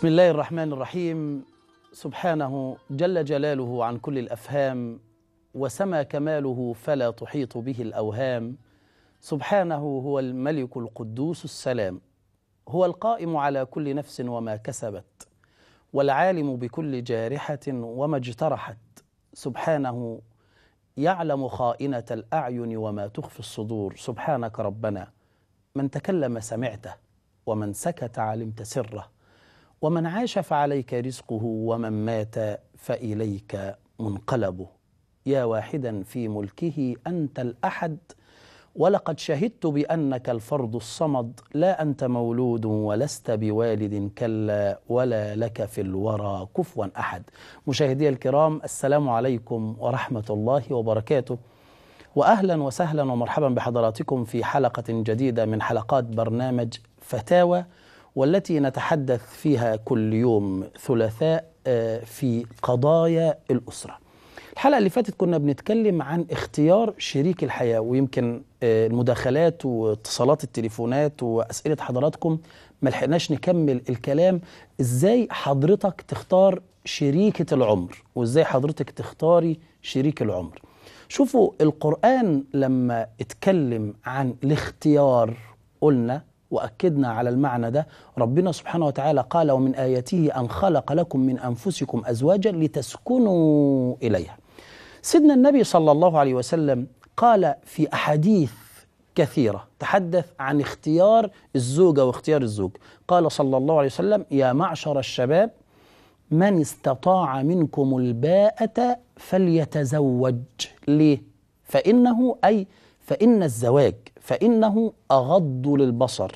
بسم الله الرحمن الرحيم سبحانه جل جلاله عن كل الافهام وسما كماله فلا تحيط به الاوهام سبحانه هو الملك القدوس السلام هو القائم على كل نفس وما كسبت والعالم بكل جارحه وما اجترحت سبحانه يعلم خائنه الاعين وما تخفي الصدور سبحانك ربنا من تكلم سمعته ومن سكت علمت سره ومن عاش فعليك رزقه ومن مات فإليك منقلبه يا واحدا في ملكه أنت الأحد ولقد شهدت بأنك الفرد الصمد لا أنت مولود ولست بوالد كلا ولا لك في الورى كفوا أحد مشاهدي الكرام السلام عليكم ورحمة الله وبركاته وأهلا وسهلا ومرحبا بحضراتكم في حلقة جديدة من حلقات برنامج فتاوى والتي نتحدث فيها كل يوم ثلاثاء آه، في قضايا الأسرة الحلقة اللي فاتت كنا بنتكلم عن اختيار شريك الحياة ويمكن آه، المداخلات واتصالات التليفونات وأسئلة حضراتكم ما لحقناش نكمل الكلام ازاي حضرتك تختار شريكة العمر وازاي حضرتك تختاري شريك العمر شوفوا القرآن لما اتكلم عن الاختيار قلنا واكدنا على المعنى ده ربنا سبحانه وتعالى قال ومن اياته ان خلق لكم من انفسكم ازواجا لتسكنوا اليها سيدنا النبي صلى الله عليه وسلم قال في احاديث كثيرة تحدث عن اختيار الزوجة واختيار الزوج قال صلى الله عليه وسلم يا معشر الشباب من استطاع منكم الباءة فليتزوج ليه فإنه أي فإن الزواج فإنه أغض للبصر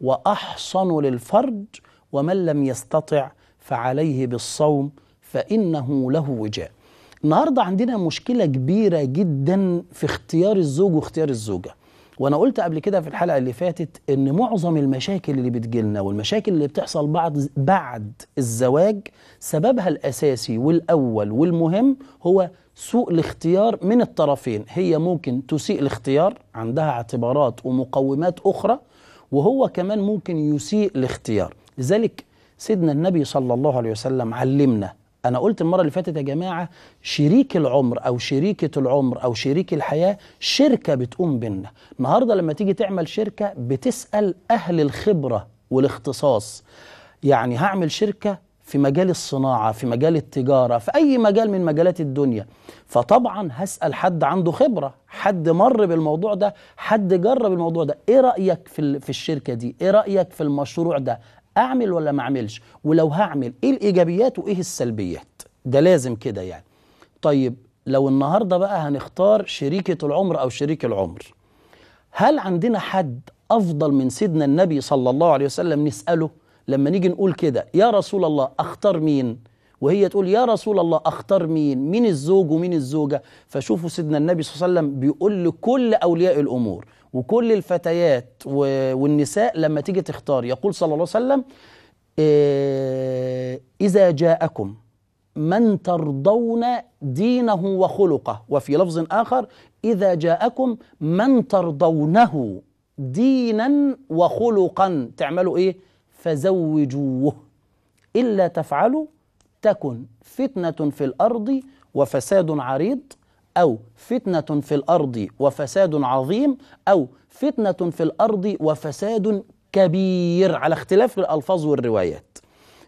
وأحصن للفرج ومن لم يستطع فعليه بالصوم فإنه له وجاء النهاردة عندنا مشكلة كبيرة جدا في اختيار الزوج واختيار الزوجة وانا قلت قبل كده في الحلقه اللي فاتت ان معظم المشاكل اللي بتجيلنا والمشاكل اللي بتحصل بعد بعد الزواج سببها الاساسي والاول والمهم هو سوء الاختيار من الطرفين هي ممكن تسيء الاختيار عندها اعتبارات ومقومات اخرى وهو كمان ممكن يسيء الاختيار لذلك سيدنا النبي صلى الله عليه وسلم علمنا أنا قلت المرة اللي فاتت يا جماعة شريك العمر أو شريكة العمر أو شريك الحياة شركة بتقوم بينا النهاردة لما تيجي تعمل شركة بتسأل أهل الخبرة والاختصاص يعني هعمل شركة في مجال الصناعة في مجال التجارة في أي مجال من مجالات الدنيا فطبعا هسأل حد عنده خبرة حد مر بالموضوع ده حد جرب الموضوع ده إيه رأيك في, في الشركة دي إيه رأيك في المشروع ده اعمل ولا ما اعملش ولو هعمل ايه الايجابيات وايه السلبيات ده لازم كده يعني طيب لو النهارده بقى هنختار شريكه العمر او شريك العمر هل عندنا حد افضل من سيدنا النبي صلى الله عليه وسلم نساله لما نيجي نقول كده يا رسول الله اختار مين وهي تقول يا رسول الله اختار مين مين الزوج ومين الزوجه فشوفوا سيدنا النبي صلى الله عليه وسلم بيقول لكل اولياء الامور وكل الفتيات والنساء لما تيجي تختار يقول صلى الله عليه وسلم آه، إذا جاءكم من ترضون دينه وخلقه وفي لفظ آخر إذا جاءكم من ترضونه دينا وخلقا تعملوا إيه فزوجوه إلا تفعلوا تكن فتنة في الأرض وفساد عريض أو فتنة في الأرض وفساد عظيم أو فتنة في الأرض وفساد كبير على اختلاف الألفاظ والروايات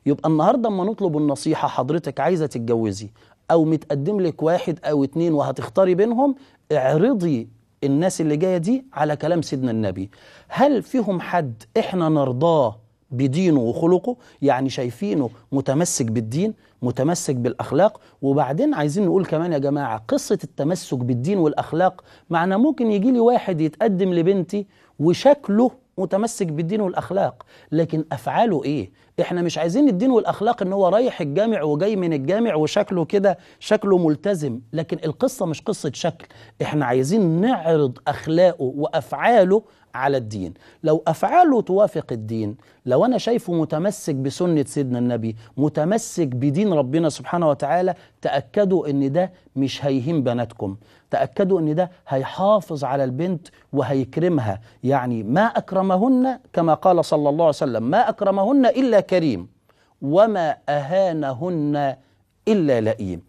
يبقى النهاردة اما نطلب النصيحة حضرتك عايزة تتجوزي أو متقدم لك واحد أو اتنين وهتختاري بينهم اعرضي الناس اللي جاية دي على كلام سيدنا النبي هل فيهم حد احنا نرضاه بدينه وخلقه يعني شايفينه متمسك بالدين متمسك بالأخلاق وبعدين عايزين نقول كمان يا جماعة قصة التمسك بالدين والأخلاق معنى ممكن يجي لي واحد يتقدم لبنتي وشكله متمسك بالدين والأخلاق لكن أفعاله إيه احنا مش عايزين الدين والاخلاق ان هو رايح الجامع وجاي من الجامع وشكله كده شكله ملتزم لكن القصه مش قصه شكل احنا عايزين نعرض اخلاقه وافعاله على الدين لو افعاله توافق الدين لو انا شايفه متمسك بسنه سيدنا النبي متمسك بدين ربنا سبحانه وتعالى تاكدوا ان ده مش هيهين بناتكم تاكدوا ان ده هيحافظ على البنت وهيكرمها يعني ما اكرمهن كما قال صلى الله عليه وسلم ما اكرمهن الا كريم وما أهانهن إلا لئيم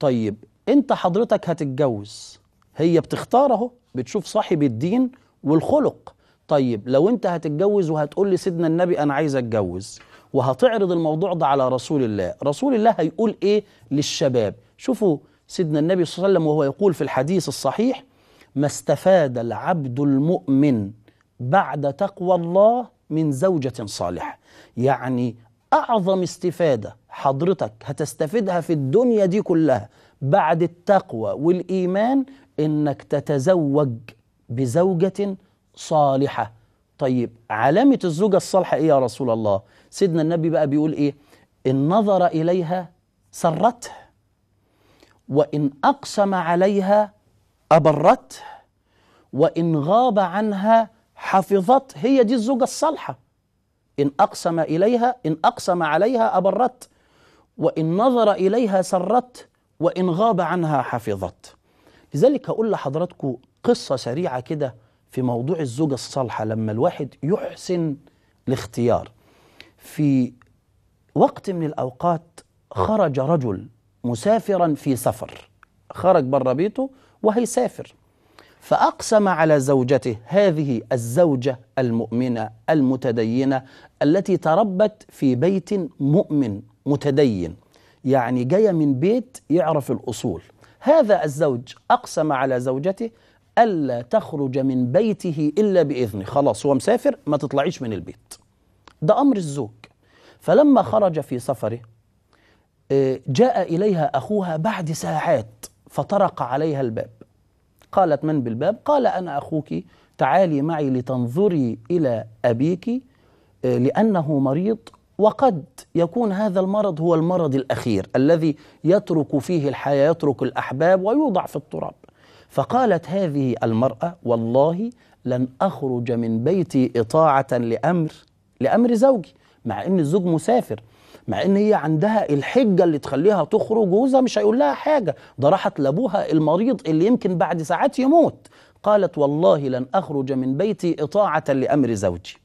طيب أنت حضرتك هتتجوز هي بتختار اهو بتشوف صاحب الدين والخلق طيب لو أنت هتتجوز وهتقول لي سيدنا النبي أنا عايز أتجوز وهتعرض الموضوع ده على رسول الله رسول الله هيقول إيه للشباب شوفوا سيدنا النبي صلى الله عليه وسلم وهو يقول في الحديث الصحيح ما استفاد العبد المؤمن بعد تقوى الله من زوجة صالحة يعني أعظم استفادة حضرتك هتستفيدها في الدنيا دي كلها بعد التقوى والإيمان إنك تتزوج بزوجة صالحة طيب علامة الزوجة الصالحة إيه يا رسول الله سيدنا النبي بقى بيقول إيه النظر إليها سرته وإن أقسم عليها أبرته وإن غاب عنها حفظت هي دي الزوجة الصالحة إن أقسم إليها إن أقسم عليها أبرت وإن نظر إليها سرت وإن غاب عنها حفظت لذلك هقول لحضراتكم قصة سريعة كده في موضوع الزوجة الصالحة لما الواحد يحسن الاختيار في وقت من الأوقات خرج رجل مسافرا في سفر خرج بره بيته وهيسافر فأقسم على زوجته هذه الزوجة المؤمنة المتدينة التي تربت في بيت مؤمن متدين يعني جاية من بيت يعرف الأصول هذا الزوج أقسم على زوجته ألا تخرج من بيته إلا بإذنه خلاص هو مسافر ما تطلعيش من البيت ده أمر الزوج فلما خرج في سفره آه، جاء إليها أخوها بعد ساعات فطرق عليها الباب قالت من بالباب قال أنا أخوك تعالي معي لتنظري إلى أبيك آه، لأنه مريض وقد يكون هذا المرض هو المرض الأخير الذي يترك فيه الحياة يترك الأحباب ويوضع في التراب فقالت هذه المرأة والله لن أخرج من بيتي إطاعة لأمر لأمر زوجي مع أن الزوج مسافر مع ان هي عندها الحجه اللي تخليها تخرج جوزها مش هيقول لها حاجه ده راحت لابوها المريض اللي يمكن بعد ساعات يموت قالت والله لن اخرج من بيتي اطاعه لامر زوجي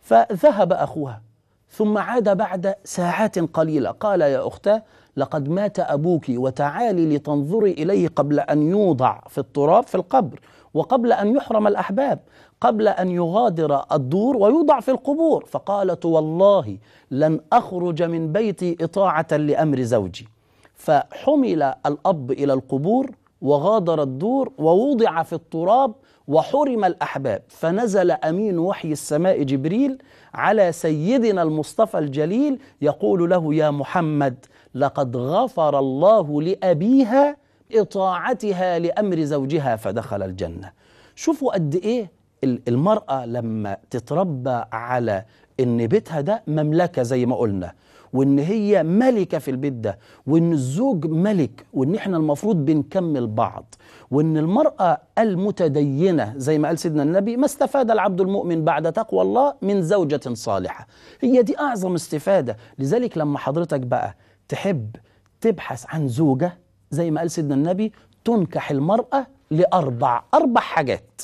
فذهب اخوها ثم عاد بعد ساعات قليله قال يا اختاه لقد مات ابوك وتعالي لتنظري اليه قبل ان يوضع في التراب في القبر وقبل ان يحرم الاحباب قبل ان يغادر الدور ويوضع في القبور فقالت والله لن اخرج من بيتي اطاعه لامر زوجي فحمل الاب الى القبور وغادر الدور ووضع في التراب وحرم الاحباب فنزل امين وحي السماء جبريل على سيدنا المصطفى الجليل يقول له يا محمد لقد غفر الله لابيها اطاعتها لامر زوجها فدخل الجنه شوفوا قد ايه المرأة لما تتربى على ان بيتها ده مملكة زي ما قلنا وان هي ملكة في البيت ده وان الزوج ملك وان احنا المفروض بنكمل بعض وان المرأة المتدينة زي ما قال سيدنا النبي ما استفاد العبد المؤمن بعد تقوى الله من زوجة صالحة هي دي اعظم استفادة لذلك لما حضرتك بقى تحب تبحث عن زوجة زي ما قال سيدنا النبي تنكح المرأة لأربع أربع حاجات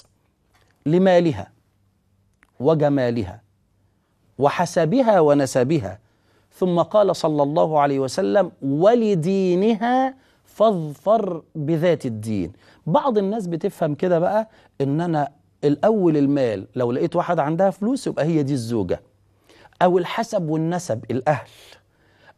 لمالها وجمالها وحسبها ونسبها ثم قال صلى الله عليه وسلم ولدينها فاظفر بذات الدين بعض الناس بتفهم كده بقى ان انا الاول المال لو لقيت واحد عندها فلوس يبقى هي دي الزوجه او الحسب والنسب الاهل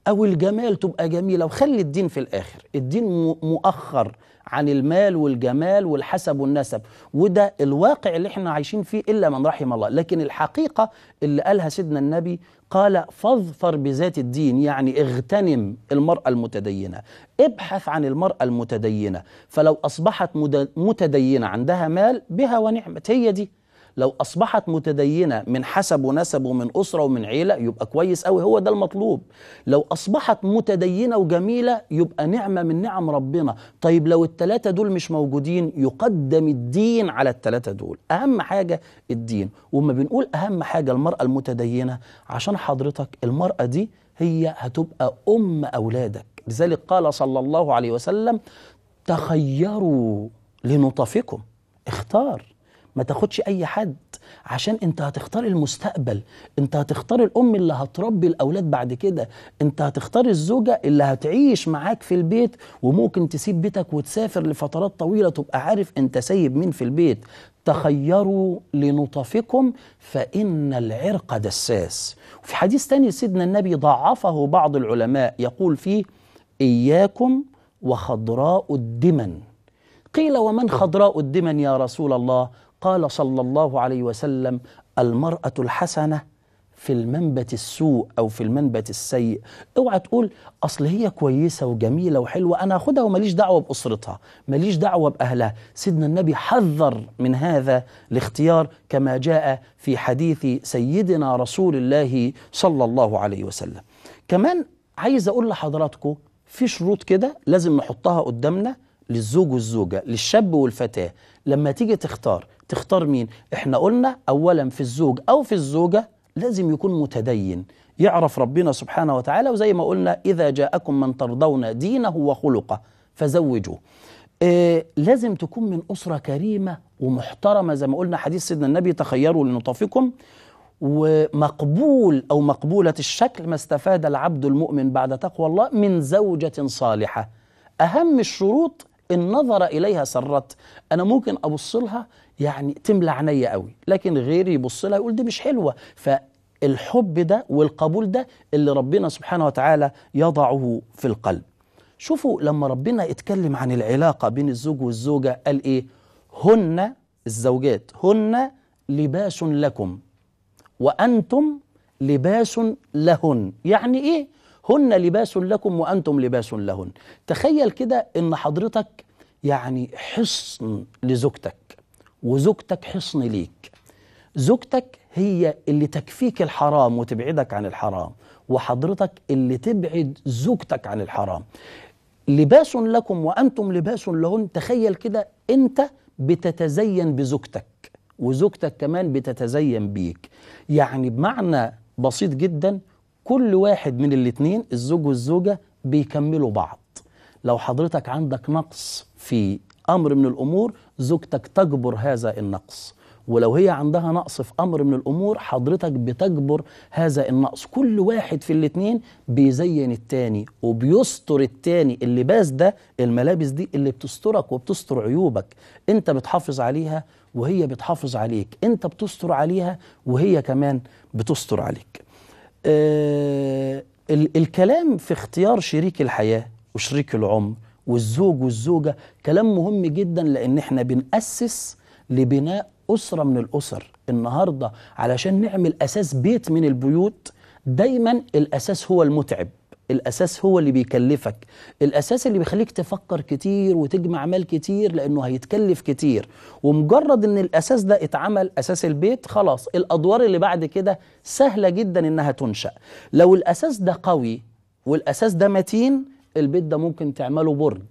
او الجمال تبقى جميله وخلي الدين في الاخر الدين مؤخر عن المال والجمال والحسب والنسب وده الواقع اللي احنا عايشين فيه الا من رحم الله لكن الحقيقه اللي قالها سيدنا النبي قال فاظفر بذات الدين يعني اغتنم المراه المتدينه ابحث عن المراه المتدينه فلو اصبحت متدينه عندها مال بها ونعمه هي دي لو اصبحت متدينه من حسب ونسب ومن اسره ومن عيله يبقى كويس قوي هو ده المطلوب لو اصبحت متدينه وجميله يبقى نعمه من نعم ربنا طيب لو الثلاثه دول مش موجودين يقدم الدين على الثلاثه دول اهم حاجه الدين وما بنقول اهم حاجه المراه المتدينه عشان حضرتك المراه دي هي هتبقى ام اولادك لذلك قال صلى الله عليه وسلم تخيروا لنطفكم اختار ما تاخدش اي حد عشان انت هتختار المستقبل انت هتختار الام اللي هتربي الاولاد بعد كده انت هتختار الزوجه اللي هتعيش معاك في البيت وممكن تسيب بيتك وتسافر لفترات طويله تبقى عارف انت سايب مين في البيت تخيروا لنطفكم فإن العرق دساس وفي حديث تاني سيدنا النبي ضعفه بعض العلماء يقول فيه إياكم وخضراء الدمن قيل ومن خضراء الدمن يا رسول الله قال صلى الله عليه وسلم المرأة الحسنة في المنبت السوء أو في المنبت السيء اوعى تقول أصل هي كويسة وجميلة وحلوة أنا أخدها ومليش دعوة بأسرتها مليش دعوة بأهلها سيدنا النبي حذر من هذا الاختيار كما جاء في حديث سيدنا رسول الله صلى الله عليه وسلم كمان عايز أقول لحضراتكم في شروط كده لازم نحطها قدامنا للزوج والزوجة للشاب والفتاة لما تيجي تختار تختار مين احنا قلنا اولا في الزوج او في الزوجة لازم يكون متدين يعرف ربنا سبحانه وتعالى وزي ما قلنا إذا جاءكم من ترضون دينه وخلقه فزوجوه آه، إيه لازم تكون من أسرة كريمة ومحترمة زي ما قلنا حديث سيدنا النبي تخيروا لنطفكم ومقبول أو مقبولة الشكل ما استفاد العبد المؤمن بعد تقوى الله من زوجة صالحة أهم الشروط النظر إليها سرت أنا ممكن أبص لها يعني تملى عينيا قوي لكن غيري يبص لها يقول دي مش حلوه فالحب ده والقبول ده اللي ربنا سبحانه وتعالى يضعه في القلب شوفوا لما ربنا اتكلم عن العلاقه بين الزوج والزوجه قال ايه هن الزوجات هن لباس لكم وانتم لباس لهن يعني ايه هن لباس لكم وانتم لباس لهن تخيل كده ان حضرتك يعني حصن لزوجتك وزوجتك حصن ليك زوجتك هي اللي تكفيك الحرام وتبعدك عن الحرام وحضرتك اللي تبعد زوجتك عن الحرام لباس لكم وأنتم لباس لهن تخيل كده أنت بتتزين بزوجتك وزوجتك كمان بتتزين بيك يعني بمعنى بسيط جدا كل واحد من الاتنين الزوج والزوجة بيكملوا بعض لو حضرتك عندك نقص في امر من الامور زوجتك تجبر هذا النقص ولو هي عندها نقص في امر من الامور حضرتك بتجبر هذا النقص كل واحد في الاتنين بيزين التاني وبيستر التاني اللباس ده الملابس دي اللي بتسترك وبتستر عيوبك انت بتحافظ عليها وهي بتحافظ عليك انت بتستر عليها وهي كمان بتستر عليك آه ال الكلام في اختيار شريك الحياه وشريك العمر والزوج والزوجة كلام مهم جدا لأن احنا بنأسس لبناء أسرة من الأسر النهاردة علشان نعمل أساس بيت من البيوت دايما الأساس هو المتعب الأساس هو اللي بيكلفك الأساس اللي بيخليك تفكر كتير وتجمع مال كتير لأنه هيتكلف كتير ومجرد أن الأساس ده اتعمل أساس البيت خلاص الأدوار اللي بعد كده سهلة جدا أنها تنشأ لو الأساس ده قوي والأساس ده متين البيت ده ممكن تعمله برج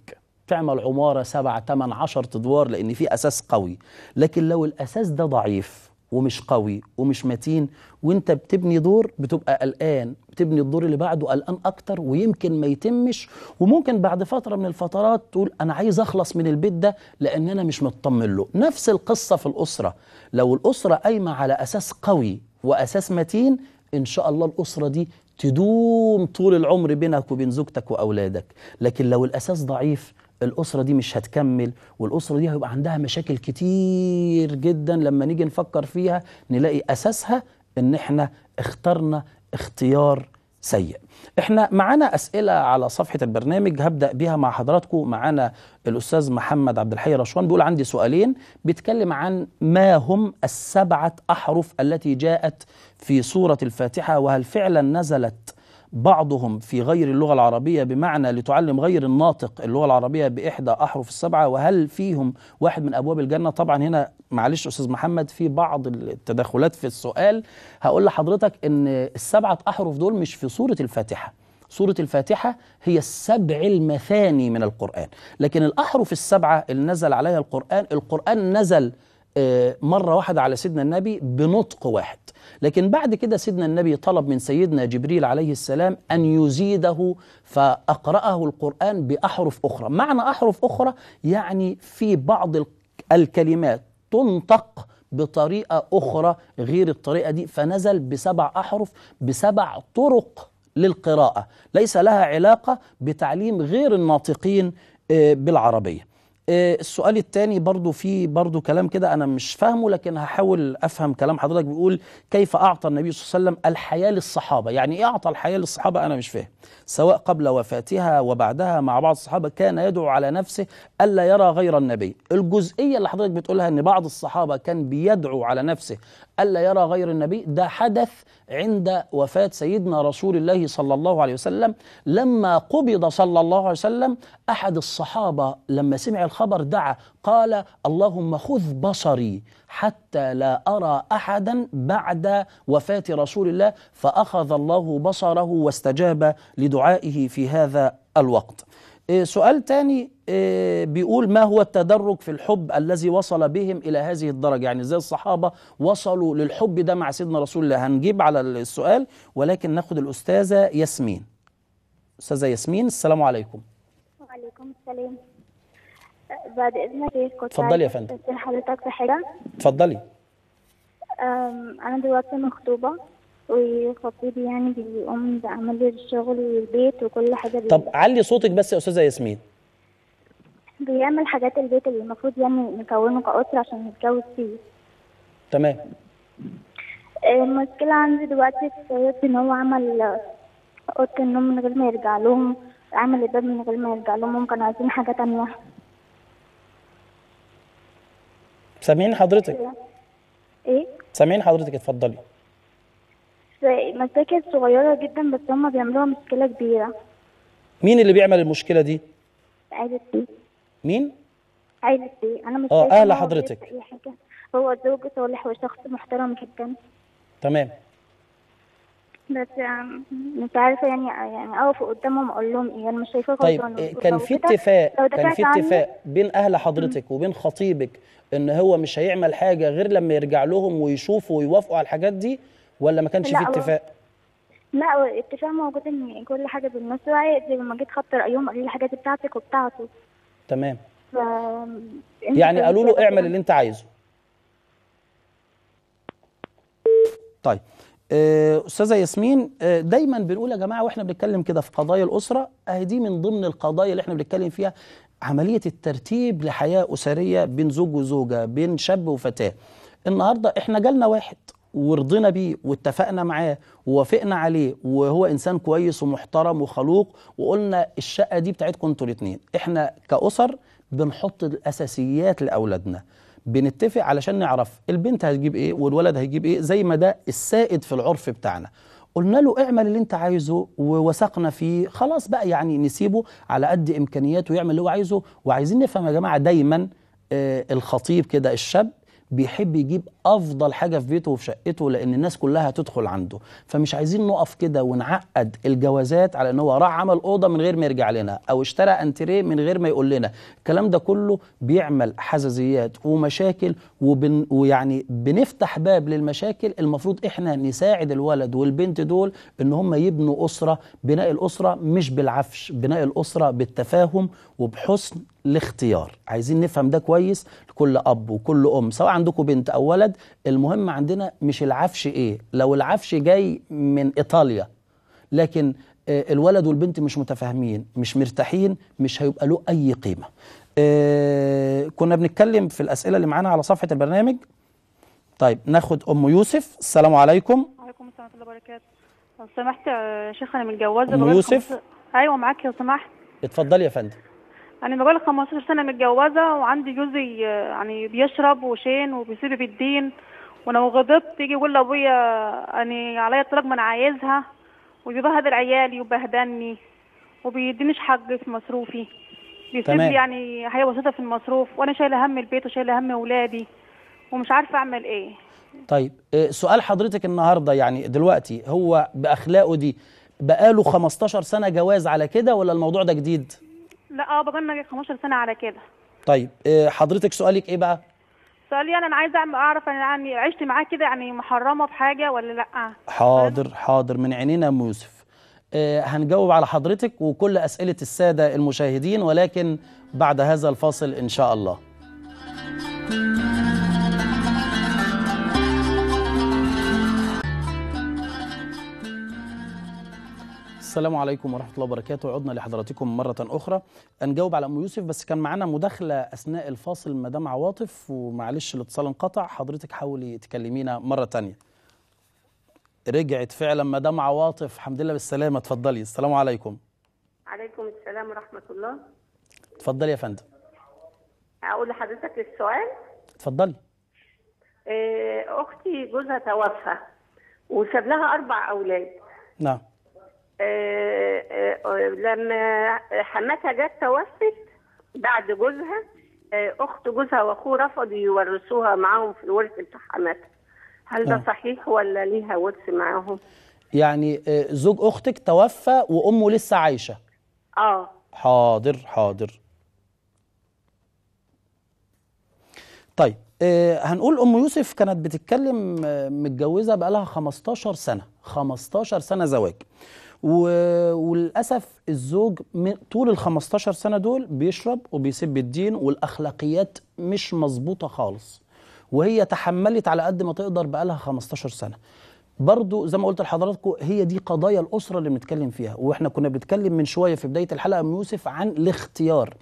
تعمل عمارة سبعة تمن عشر أدوار لأن في أساس قوي لكن لو الأساس ده ضعيف ومش قوي ومش متين وانت بتبني دور بتبقى قلقان بتبني الدور اللي بعده قلقان اكتر ويمكن ما يتمش وممكن بعد فتره من الفترات تقول انا عايز اخلص من البيت ده لان انا مش مطمن له نفس القصه في الاسره لو الاسره قايمه على اساس قوي واساس متين ان شاء الله الاسره دي تدوم طول العمر بينك وبين زوجتك وأولادك لكن لو الأساس ضعيف الأسرة دي مش هتكمل والأسرة دي هيبقى عندها مشاكل كتير جدا لما نيجي نفكر فيها نلاقي أساسها إن إحنا اخترنا اختيار سيء احنا معانا اسئله على صفحه البرنامج هبدا بيها مع حضراتكم معانا الاستاذ محمد عبد الحي رشوان بيقول عندي سؤالين بيتكلم عن ما هم السبعه احرف التي جاءت في سوره الفاتحه وهل فعلا نزلت بعضهم في غير اللغة العربية بمعنى لتعلم غير الناطق اللغة العربية بإحدى أحرف السبعة وهل فيهم واحد من أبواب الجنة طبعا هنا معلش أستاذ محمد في بعض التدخلات في السؤال هقول لحضرتك أن السبعة أحرف دول مش في سورة الفاتحة سورة الفاتحة هي السبع المثاني من القرآن لكن الأحرف السبعة اللي نزل عليها القرآن القرآن نزل مرة واحدة على سيدنا النبي بنطق واحد لكن بعد كده سيدنا النبي طلب من سيدنا جبريل عليه السلام أن يزيده فأقرأه القرآن بأحرف أخرى معنى أحرف أخرى يعني في بعض الكلمات تنطق بطريقة أخرى غير الطريقة دي فنزل بسبع أحرف بسبع طرق للقراءة ليس لها علاقة بتعليم غير الناطقين آه، بالعربية آه، السؤال الثاني برضو في برضو كلام كده انا مش فاهمه لكن هحاول افهم كلام حضرتك بيقول كيف اعطى النبي صلى الله عليه وسلم الحياه للصحابه يعني ايه اعطى الحياه للصحابه انا مش فاهم سواء قبل وفاتها وبعدها مع بعض الصحابه كان يدعو على نفسه الا يرى غير النبي الجزئيه اللي حضرتك بتقولها ان بعض الصحابه كان بيدعو على نفسه ألا يرى غير النبي ده حدث عند وفاة سيدنا رسول الله صلى الله عليه وسلم لما قبض صلى الله عليه وسلم أحد الصحابة لما سمع الخبر دعا قال اللهم خذ بصري حتى لا أرى أحدا بعد وفاة رسول الله فأخذ الله بصره واستجاب لدعائه في هذا الوقت إيه، سؤال تاني بيقول ما هو التدرج في الحب الذي وصل بهم الى هذه الدرجه يعني ازاي الصحابه وصلوا للحب ده مع سيدنا رسول الله هنجيب على السؤال ولكن ناخد الاستاذه ياسمين استاذه ياسمين السلام عليكم وعليكم السلام بعد اذنك كنت اتفضلي يا فندم حضرتك في حاجه اتفضلي انا دلوقتي مخطوبه وخطيبي يعني بيقوم بعمل لي الشغل والبيت وكل حاجه طب علي صوتك بس يا استاذه ياسمين بيعمل حاجات البيت اللي المفروض يعني نكونه كأسرة عشان نتجوز فيه تمام آه، المشكلة عندي دلوقتي في إن هو عمل أوضة النوم من غير ما يرجع لهم عمل الباب من غير ما يرجع لهم هم كانوا عايزين حاجة تانية سامعين حضرتك ايه سامعين حضرتك اتفضلي مشاكل صغيرة جدا بس هما بيعملوها مشكلة كبيرة مين اللي بيعمل المشكلة دي؟ عائلتي مين؟ عيلتي انا مش اه اهلا حضرتك هو زوج صالح وشخص محترم جدا تمام بس مش عارفه يعني يعني اقف قدامهم اقول لهم ايه انا مش شايفاه طيب إيه، كان في اتفاق كان في اتفاق بين اهل حضرتك وبين خطيبك ان هو مش هيعمل حاجه غير لما يرجع لهم ويشوفوا ويوافقوا على الحاجات دي ولا ما كانش في اتفاق؟ لا الاتفاق موجود ان كل حاجه بالنص وعادي لما جيت خدت رايهم قالوا لي الحاجات بتاعتك وبتاعته تمام ف... يعني قالوا له اعمل اللي انت عايزه طيب آه، استاذه ياسمين آه، دايما بنقول يا جماعه واحنا بنتكلم كده في قضايا الاسره اهي دي من ضمن القضايا اللي احنا بنتكلم فيها عمليه الترتيب لحياه اسريه بين زوج وزوجه بين شاب وفتاه النهارده احنا جالنا واحد ورضينا بيه واتفقنا معاه ووافقنا عليه وهو انسان كويس ومحترم وخلوق وقلنا الشقه دي بتاعتكم انتوا الاثنين احنا كاسر بنحط الاساسيات لاولادنا بنتفق علشان نعرف البنت هتجيب ايه والولد هيجيب ايه زي ما ده السائد في العرف بتاعنا قلنا له اعمل اللي انت عايزه ووثقنا فيه خلاص بقى يعني نسيبه على قد امكانياته يعمل اللي هو عايزه وعايزين نفهم يا جماعه دايما آه الخطيب كده الشاب بيحب يجيب افضل حاجه في بيته وفي شقته لان الناس كلها هتدخل عنده فمش عايزين نقف كده ونعقد الجوازات على ان هو راح عمل اوضه من غير ما يرجع لنا او اشترى انتريه من غير ما يقول لنا الكلام ده كله بيعمل حزازيات ومشاكل وبن ويعني بنفتح باب للمشاكل المفروض احنا نساعد الولد والبنت دول ان هم يبنوا اسره بناء الاسره مش بالعفش بناء الاسره بالتفاهم وبحسن الاختيار عايزين نفهم ده كويس لكل اب وكل ام سواء عندكم بنت او ولد البلاد المهم عندنا مش العفش ايه لو العفش جاي من ايطاليا لكن آه، الولد والبنت مش متفاهمين مش مرتاحين مش هيبقى له اي قيمه آه كنا بنتكلم في الاسئله اللي معانا على صفحه البرنامج طيب ناخد ام يوسف السلام عليكم وعليكم السلام ورحمه الله وبركاته لو سمحت يا آه، شيخ انا متجوزه ام يوسف خمس... ايوه معاك لو سمحت اتفضلي يا فندم يعني بقالي 15 سنه متجوزه وعندي جوزي آه، يعني بيشرب وشين وبيسيب بالدين ولو غضبت يجي يقول لابويا يعني عليا طلاق ما انا عايزها وبيبهدل عيالي وبهدلني وبيدينيش حق في مصروفي بيسيب لي يعني حياه بسيطه في المصروف وانا شايله هم البيت وشايله هم اولادي ومش عارفه اعمل ايه طيب آه، سؤال حضرتك النهارده يعني دلوقتي هو باخلاقه دي بقاله 15 سنه جواز على كده ولا الموضوع ده جديد لا اه بجنن 15 سنه على كده طيب آه، حضرتك سؤالك ايه بقى سؤالي انا عايزه اعرف انا يعني عشت معاه كده يعني محرمه في حاجه ولا لا حاضر حاضر من عينينا ام يوسف آه، هنجاوب على حضرتك وكل اسئله الساده المشاهدين ولكن بعد هذا الفاصل ان شاء الله السلام عليكم ورحمة الله وبركاته عدنا لحضراتكم مرة أخرى نجاوب على أم يوسف بس كان معانا مداخلة أثناء الفاصل مدام عواطف ومعلش الاتصال انقطع حضرتك حاولي تكلمينا مرة تانية رجعت فعلا مدام عواطف الحمد لله بالسلامة اتفضلي السلام عليكم عليكم السلام ورحمة الله اتفضلي يا فندم أقول لحضرتك السؤال اتفضلي آه، أختي جوزها توفى وساب لها أربع أولاد نعم آه، آه، لما حماتها جت توفت بعد جوزها آه، اخت جوزها واخوه رفضوا يورثوها معاهم في الورث بتاع حماتها هل ده صحيح ولا ليها ورث معاهم يعني زوج اختك توفى وامه لسه عايشه اه حاضر حاضر طيب هنقول ام يوسف كانت بتتكلم متجوزه بقالها 15 سنه 15 سنه زواج و... وللاسف الزوج طول ال 15 سنه دول بيشرب وبيسب الدين والاخلاقيات مش مظبوطه خالص وهي تحملت على قد ما تقدر بقالها 15 سنه برضو زي ما قلت لحضراتكم هي دي قضايا الأسرة اللي بنتكلم فيها واحنا كنا بنتكلم من شوية في بداية الحلقة من يوسف عن الاختيار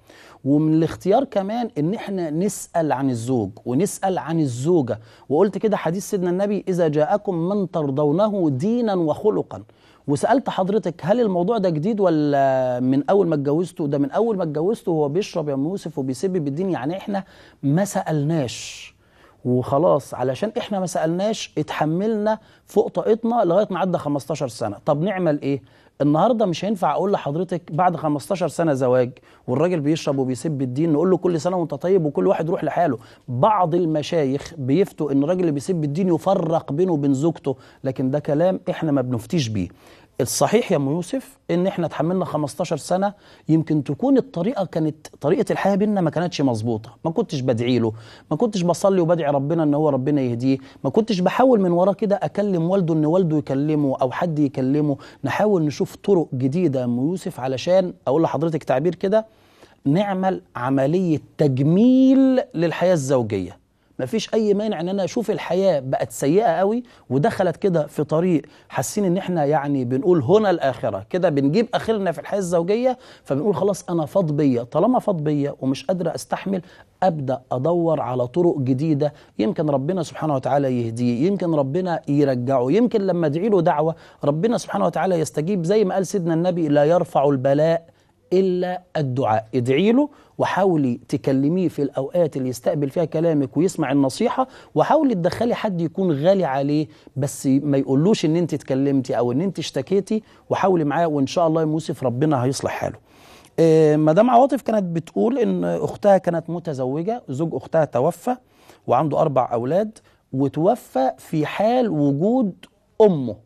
ومن الاختيار كمان ان احنا نسأل عن الزوج ونسأل عن الزوجة وقلت كده حديث سيدنا النبي إذا جاءكم من ترضونه دينا وخلقا وسالت حضرتك هل الموضوع ده جديد ولا من اول ما اتجوزته ده من اول ما اتجوزته هو بيشرب يا موسف يوسف وبيسب بالدين يعني احنا ما سالناش وخلاص علشان احنا ما سالناش اتحملنا فوق طاقتنا لغايه ما عدى 15 سنه طب نعمل ايه النهارده مش هينفع اقول لحضرتك بعد 15 سنه زواج والراجل بيشرب وبيسب الدين نقول له كل سنه وانت طيب وكل واحد يروح لحاله بعض المشايخ بيفتوا ان الراجل اللي بيسب الدين يفرق بينه وبين زوجته لكن ده كلام احنا ما بنفتيش بيه الصحيح يا ام يوسف ان احنا اتحملنا 15 سنه يمكن تكون الطريقه كانت طريقه الحياه بينا ما كانتش مظبوطه ما كنتش بدعي له ما كنتش بصلي وبدعي ربنا ان هو ربنا يهديه ما كنتش بحاول من وراه كده اكلم والده ان والده يكلمه او حد يكلمه نحاول نشوف طرق جديده يا ام يوسف علشان اقول لحضرتك تعبير كده نعمل عمليه تجميل للحياه الزوجيه مفيش اي مانع ان انا اشوف الحياه بقت سيئه قوي ودخلت كده في طريق حاسين ان احنا يعني بنقول هنا الاخره كده بنجيب اخرنا في الحياه الزوجيه فبنقول خلاص انا فاض بيا طالما فاض بيا ومش قادره استحمل ابدا ادور على طرق جديده يمكن ربنا سبحانه وتعالى يهديه يمكن ربنا يرجعه يمكن لما ادعي له دعوه ربنا سبحانه وتعالى يستجيب زي ما قال سيدنا النبي لا يرفع البلاء إلا الدعاء ادعي له وحاولي تكلميه في الأوقات اللي يستقبل فيها كلامك ويسمع النصيحة وحاولي تدخلي حد يكون غالي عليه بس ما يقولوش إن أنت اتكلمتي أو إن أنت اشتكيتي وحاولي معاه وإن شاء الله يا موسف ربنا هيصلح حاله آه، مدام عواطف كانت بتقول إن أختها كانت متزوجة زوج أختها توفى وعنده أربع أولاد وتوفى في حال وجود أمه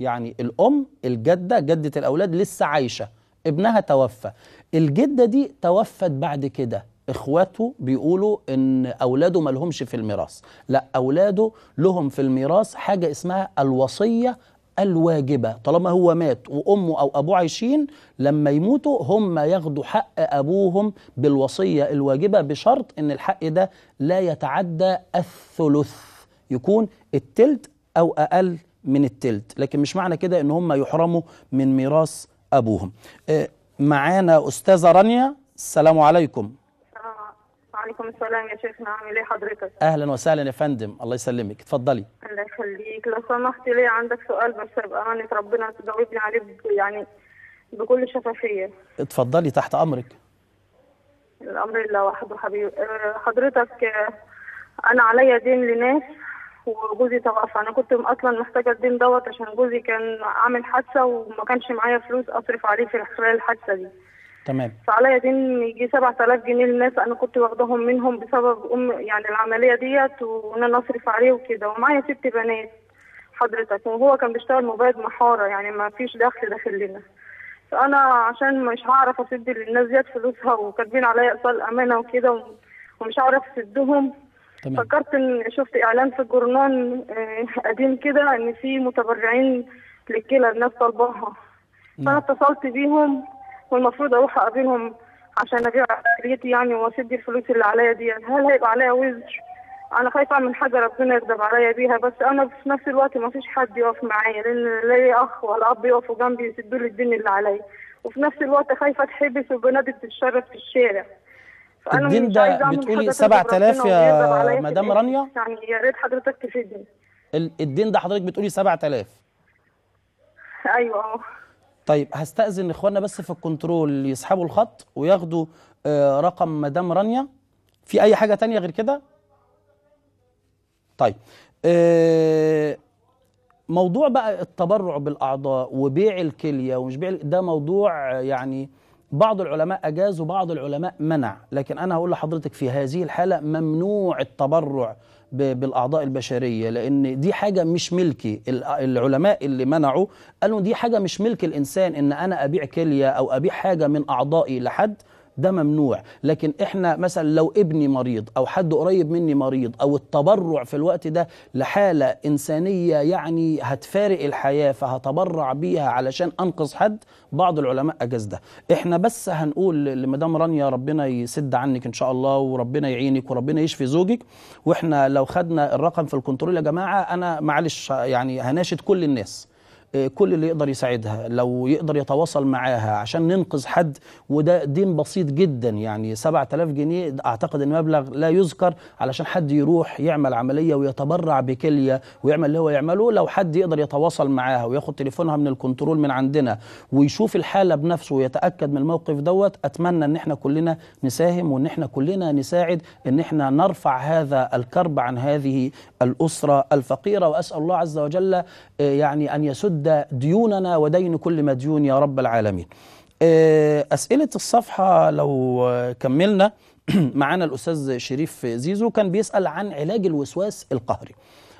يعني الأم الجدة جدة الأولاد لسه عايشة ابنها توفى الجدة دي توفت بعد كده اخواته بيقولوا ان اولاده ما لهمش في الميراث لا اولاده لهم في الميراث حاجة اسمها الوصية الواجبة طالما هو مات وأمه أو أبوه عايشين لما يموتوا هم ياخدوا حق أبوهم بالوصية الواجبة بشرط إن الحق ده لا يتعدى الثلث يكون التلت أو أقل من التلت لكن مش معنى كده إن هم يحرموا من ميراث أبوهم إيه، معانا أستاذة رانيا السلام عليكم آه، وعليكم السلام يا شيخنا عامل ايه حضرتك؟ اهلا وسهلا يا فندم الله يسلمك اتفضلي الله يخليك لو سمحت لي عندك سؤال بس بأمانة ربنا تجاوبني عليه يعني بكل شفافية اتفضلي تحت أمرك الأمر لله وحده حبيبي آه، حضرتك آه، أنا عليا دين لناس وجوزي توقف انا كنت اصلا محتاجه الدين دوت عشان جوزي كان عامل حادثه وما كانش معايا فلوس اصرف عليه في خلال الحادثه دي تمام فعليا دين يجي 7000 جنيه للناس انا كنت واخداهم منهم بسبب ام يعني العمليه ديت وان انا اصرف عليه وكده ومعايا ست بنات حضرتك وهو كان بيشتغل مبيد محاره يعني ما فيش دخل داخل لنا فانا عشان مش هعرف اسد للناس ديت فلوسها وكاتبين عليا اقساط امانه وكده ومش هعرف اسدهم تمام. فكرت ان شفت اعلان في الجورنال آه، قديم كده ان في متبرعين للكلى الناس طالباها فانا اتصلت بيهم والمفروض اروح اقابلهم عشان ابيع عقليتي يعني واسد الفلوس اللي عليا دي يعني هل هيبقى عليا وزر انا خايفه اعمل حاجه ربنا يكذب عليا بيها بس انا في نفس الوقت ما فيش حد يقف معايا لان لا اخ ولا اب يقفوا جنبي يسدوا لي الدين اللي عليا وفي نفس الوقت خايفه اتحبس وبنادي تتشرف في الشارع الدين ده بتقولي 7000 يا مدام رانيا يعني يا ريت حضرتك تفيدني الدين ده حضرتك بتقولي 7000 ايوه طيب هستأذن اخواننا بس في الكنترول يسحبوا الخط وياخدوا آه، رقم مدام رانيا في اي حاجه تانية غير كده طيب آه، موضوع بقى التبرع بالاعضاء وبيع الكليه ومش بيع ده موضوع يعني بعض العلماء أجاز وبعض العلماء منع لكن أنا هقول لحضرتك في هذه الحالة ممنوع التبرع بالأعضاء البشرية لأن دي حاجة مش ملكي العلماء اللي منعوا قالوا دي حاجة مش ملك الإنسان إن أنا أبيع كلية أو أبيع حاجة من أعضائي لحد ده ممنوع لكن احنا مثلا لو ابني مريض او حد قريب مني مريض او التبرع في الوقت ده لحاله انسانيه يعني هتفارق الحياه فهتبرع بيها علشان انقذ حد بعض العلماء اجاز ده احنا بس هنقول لمدام رانيا ربنا يسد عنك ان شاء الله وربنا يعينك وربنا يشفي زوجك واحنا لو خدنا الرقم في الكنترول يا جماعه انا معلش يعني هناشد كل الناس كل اللي يقدر يساعدها لو يقدر يتواصل معاها عشان ننقذ حد وده دين بسيط جدا يعني 7000 جنيه اعتقد ان مبلغ لا يذكر علشان حد يروح يعمل عمليه ويتبرع بكليه ويعمل اللي هو يعمله لو حد يقدر يتواصل معاها وياخد تليفونها من الكنترول من عندنا ويشوف الحاله بنفسه ويتاكد من الموقف دوت اتمنى ان احنا كلنا نساهم وان احنا كلنا نساعد ان احنا نرفع هذا الكرب عن هذه الاسره الفقيره واسال الله عز وجل آه، يعني ان يسد سد ديوننا ودين كل مديون يا رب العالمين آه، أسئلة الصفحة لو كملنا معانا الأستاذ شريف زيزو كان بيسأل عن علاج الوسواس القهري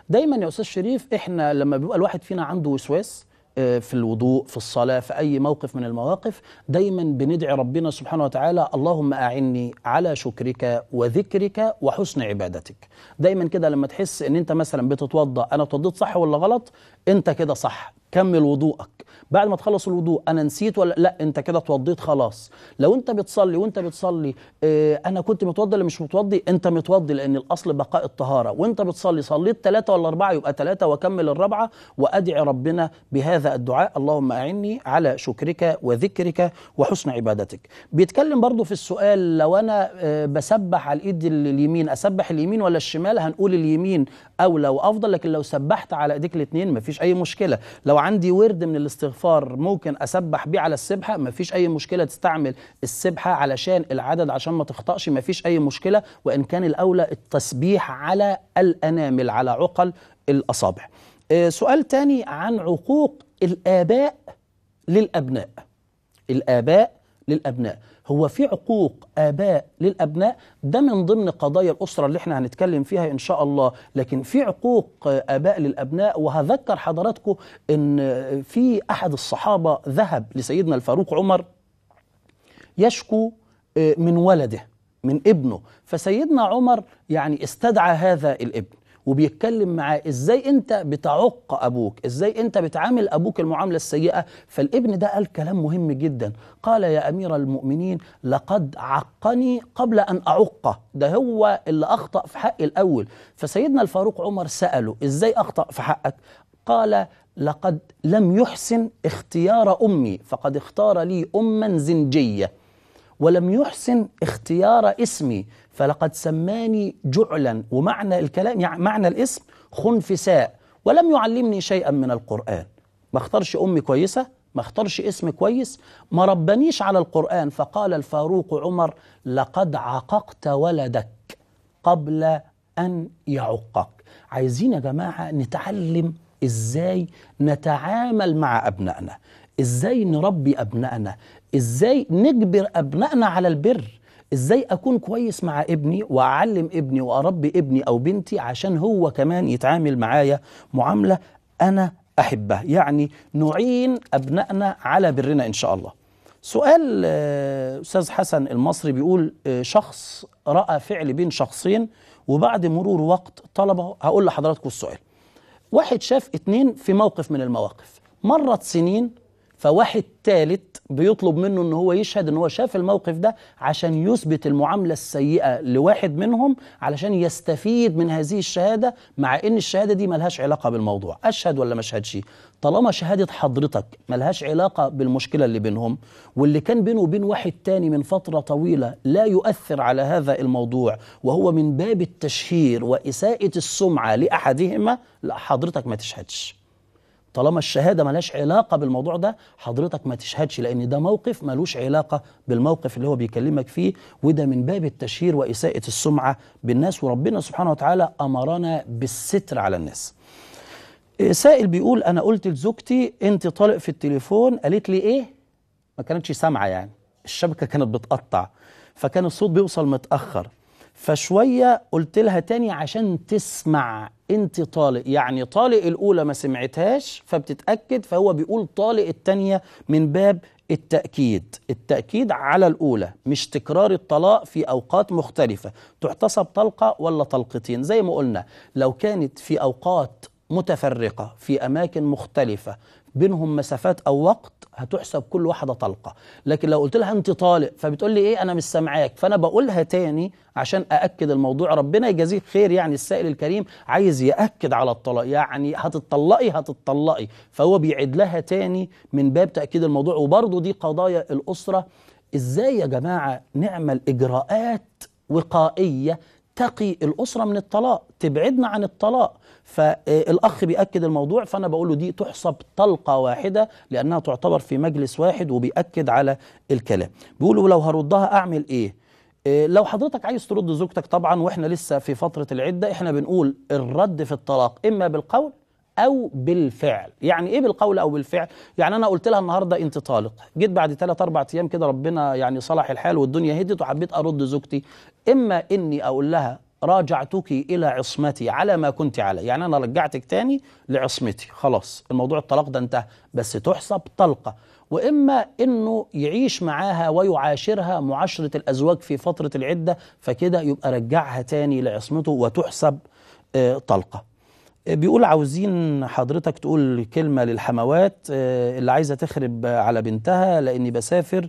دايما يا أستاذ شريف إحنا لما بيبقى الواحد فينا عنده وسواس آه، في الوضوء في الصلاة في أي موقف من المواقف دايما بندعي ربنا سبحانه وتعالى اللهم أعني على شكرك وذكرك وحسن عبادتك دايما كده لما تحس ان انت مثلا بتتوضأ انا اتوضيت صح ولا غلط انت كده صح كمل وضوءك بعد ما تخلص الوضوء انا نسيت ولا لا انت كده اتوضيت خلاص لو انت بتصلي وانت بتصلي اه انا كنت متوضي ولا مش متوضي انت متوضي لان الاصل بقاء الطهاره وانت بتصلي صليت ثلاثه ولا اربعه يبقى ثلاثه وكمل الرابعه وادعي ربنا بهذا الدعاء اللهم اعني على شكرك وذكرك وحسن عبادتك بيتكلم برضو في السؤال لو انا اه بسبح على الايد اليمين اسبح اليمين ولا الشمال هنقول اليمين اولى وافضل لكن لو سبحت على ايديك الاثنين مفيش اي مشكله لو عندي ورد من الاستغفار ممكن اسبح بيه على السبحه مفيش اي مشكله تستعمل السبحه علشان العدد عشان ما تخطاش مفيش اي مشكله وان كان الاولى التسبيح على الانامل على عقل الاصابع آه، سؤال تاني عن عقوق الاباء للابناء الاباء للابناء هو في عقوق آباء للأبناء ده من ضمن قضايا الأسرة اللي احنا هنتكلم فيها إن شاء الله لكن في عقوق آباء للأبناء وهذكر حضراتكم إن في أحد الصحابة ذهب لسيدنا الفاروق عمر يشكو آه، من ولده من ابنه فسيدنا عمر يعني استدعى هذا الابن وبيتكلم معاه ازاي انت بتعق ابوك ازاي انت بتعامل ابوك المعامله السيئه فالابن ده قال كلام مهم جدا قال يا امير المؤمنين لقد عقني قبل ان اعقه ده هو اللي اخطا في حقي الاول فسيدنا الفاروق عمر ساله ازاي اخطا في حقك قال لقد لم يحسن اختيار امي فقد اختار لي اما زنجيه ولم يحسن اختيار اسمي فلقد سماني جعلا ومعنى الكلام يعني معنى الاسم خنفساء ولم يعلمني شيئا من القرآن ما اختارش أمي كويسة ما اختارش اسم كويس ما ربنيش على القرآن فقال الفاروق عمر لقد عققت ولدك قبل أن يعقك عايزين يا جماعة نتعلم إزاي نتعامل مع أبنائنا إزاي نربي أبنائنا إزاي نجبر أبنائنا على البر ازاي اكون كويس مع ابني واعلم ابني واربي ابني او بنتي عشان هو كمان يتعامل معايا معامله انا احبها يعني نعين ابنائنا على برنا ان شاء الله سؤال آه، استاذ حسن المصري بيقول آه، شخص راى فعل بين شخصين وبعد مرور وقت طلبه هقول لحضراتكم السؤال واحد شاف اتنين في موقف من المواقف مرت سنين فواحد ثالث بيطلب منه ان هو يشهد ان هو شاف الموقف ده عشان يثبت المعامله السيئه لواحد منهم علشان يستفيد من هذه الشهاده مع ان الشهاده دي ملهاش علاقه بالموضوع اشهد ولا ما اشهدش طالما شهاده حضرتك ملهاش علاقه بالمشكله اللي بينهم واللي كان بينه وبين واحد تاني من فتره طويله لا يؤثر على هذا الموضوع وهو من باب التشهير واساءه السمعه لاحدهما لا حضرتك ما تشهدش طالما الشهاده ملهاش علاقه بالموضوع ده حضرتك ما تشهدش لان ده موقف ملوش علاقه بالموقف اللي هو بيكلمك فيه وده من باب التشهير واساءه السمعه بالناس وربنا سبحانه وتعالى امرنا بالستر على الناس آه، سائل بيقول انا قلت لزوجتي انت طالق في التليفون قالت لي ايه ما كانتش سامعه يعني الشبكه كانت بتقطع فكان الصوت بيوصل متاخر فشويه قلت لها تاني عشان تسمع انت طالق يعني طالق الاولى ما سمعتهاش فبتتاكد فهو بيقول طالق الثانيه من باب التاكيد التاكيد على الاولى مش تكرار الطلاق في اوقات مختلفه تحتسب طلقه ولا طلقتين زي ما قلنا لو كانت في اوقات متفرقه في اماكن مختلفه بينهم مسافات او وقت هتحسب كل واحده طلقه لكن لو قلت لها انت طالق فبتقول لي ايه انا مش سامعاك فانا بقولها تاني عشان ااكد الموضوع ربنا يجازيه خير يعني السائل الكريم عايز ياكد على الطلاق يعني هتطلقي هتطلقي فهو بيعيد لها تاني من باب تاكيد الموضوع وبرضه دي قضايا الاسره ازاي يا جماعه نعمل اجراءات وقائيه تقي الاسره من الطلاق تبعدنا عن الطلاق فالاخ بياكد الموضوع فانا بقول له دي تحسب طلقه واحده لانها تعتبر في مجلس واحد وبياكد على الكلام بيقولوا لو هردها اعمل ايه آه، لو حضرتك عايز ترد زوجتك طبعا واحنا لسه في فتره العده احنا بنقول الرد في الطلاق اما بالقول او بالفعل يعني ايه بالقول او بالفعل يعني انا قلت لها النهارده انت طالق جيت بعد 3 4 ايام كده ربنا يعني صلح الحال والدنيا هدت وحبيت ارد زوجتي اما اني اقول لها راجعتك إلى عصمتي على ما كنت عليه يعني أنا رجعتك تاني لعصمتي خلاص الموضوع الطلاق ده انتهى بس تحسب طلقة وإما أنه يعيش معاها ويعاشرها معاشرة الأزواج في فترة العدة فكده يبقى رجعها تاني لعصمته وتحسب آه، طلقة آه، بيقول عاوزين حضرتك تقول كلمة للحموات آه، اللي عايزة تخرب على بنتها لأني بسافر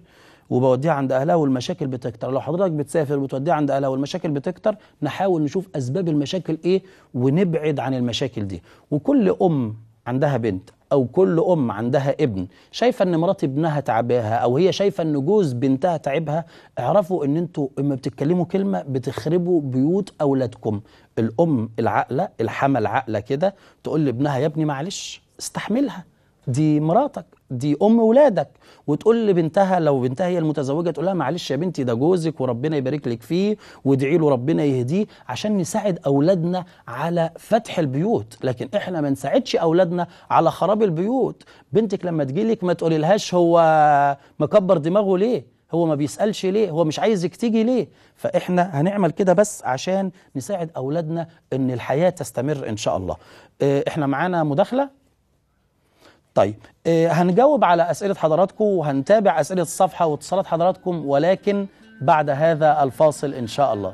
وبوديها عند اهلها والمشاكل بتكتر لو حضرتك بتسافر وبتوديها عند اهلها والمشاكل بتكتر نحاول نشوف اسباب المشاكل ايه ونبعد عن المشاكل دي وكل ام عندها بنت او كل ام عندها ابن شايفه ان مرات ابنها تعباها او هي شايفه ان جوز بنتها تعبها اعرفوا ان انتوا اما بتتكلموا كلمه بتخربوا بيوت اولادكم الام العاقله الحمل عاقله كده تقول لابنها يا ابني معلش استحملها دي مراتك دي ام ولادك وتقول لبنتها لو بنتها هي المتزوجه تقول لها معلش يا بنتي ده جوزك وربنا يبارك لك فيه وادعي له ربنا يهديه عشان نساعد اولادنا على فتح البيوت لكن احنا ما نساعدش اولادنا على خراب البيوت بنتك لما تجي لك ما تقولي لهاش هو مكبر دماغه ليه هو ما بيسألش ليه هو مش عايزك تيجي ليه فإحنا هنعمل كده بس عشان نساعد أولادنا أن الحياة تستمر إن شاء الله آه، إحنا معانا مداخلة طيب آه، هنجاوب على أسئلة حضراتكم وهنتابع أسئلة الصفحة واتصالات حضراتكم ولكن بعد هذا الفاصل إن شاء الله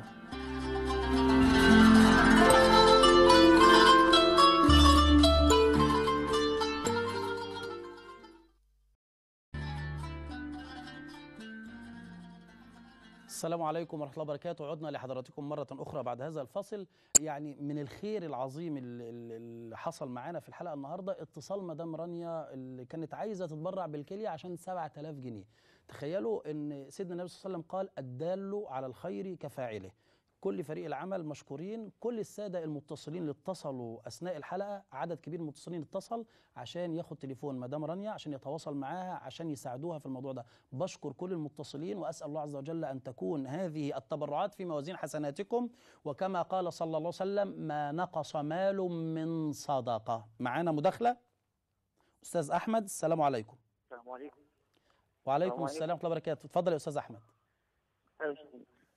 السلام عليكم ورحمة الله وبركاته عدنا لحضراتكم مرة أخرى بعد هذا الفصل يعني من الخير العظيم اللي حصل معانا في الحلقة النهاردة اتصال مدام رانيا اللي كانت عايزة تتبرع بالكلية عشان 7000 جنيه تخيلوا أن سيدنا النبي صلى الله عليه وسلم قال الدال على الخير كفاعله كل فريق العمل مشكورين كل الساده المتصلين اللي اتصلوا اثناء الحلقه عدد كبير من المتصلين اتصل عشان ياخد تليفون مدام رانيا عشان يتواصل معاها عشان يساعدوها في الموضوع ده بشكر كل المتصلين واسال الله عز وجل ان تكون هذه التبرعات في موازين حسناتكم وكما قال صلى الله عليه وسلم ما نقص مال من صدقه معانا مداخله استاذ احمد السلام عليكم السلام عليكم وعليكم السلام ورحمه الله وبركاته اتفضل يا استاذ احمد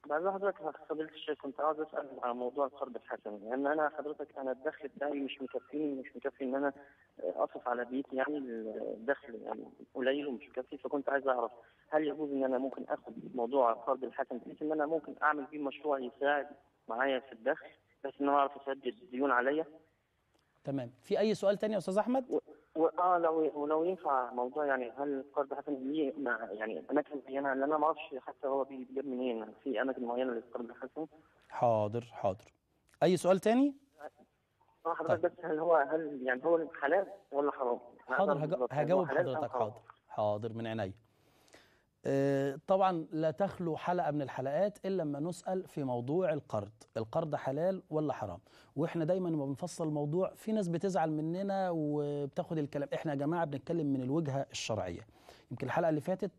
بعد حضرتك ما الشيخ كنت عاوز اسال على موضوع القرض الحسني لان انا حضرتك انا الدخل بتاعي مش مكفيني مش مكفي ان انا اصرف على بيتي يعني الدخل يعني قليل ومش مكفي فكنت عايز اعرف هل يجوز ان انا ممكن اخد موضوع القرض الحسني بحيث ان انا ممكن اعمل بيه مشروع يساعد معايا في الدخل بحيث ان انا اعرف اسدد الديون عليا تمام في اي سؤال تاني يا استاذ احمد اه لو ولو ينفع موضوع يعني هل القرض ده حسن ليه مع يعني اماكن معينه لان انا ما اعرفش حتى هو بيجيب منين يعني في اماكن معينه للقرض ده حسن حاضر حاضر اي سؤال تاني؟ اه حضرتك طيب. بس هل هو هل يعني هو حلال ولا حرام؟ حاضر هجاوب حضرتك حاضر حاضر من عينيا آه، طبعا لا تخلو حلقه من الحلقات الا لما نسال في موضوع القرض القرض حلال ولا حرام واحنا دايما لما بنفصل الموضوع في ناس بتزعل مننا وبتاخد الكلام احنا يا جماعه بنتكلم من الوجهه الشرعيه يمكن الحلقه اللي فاتت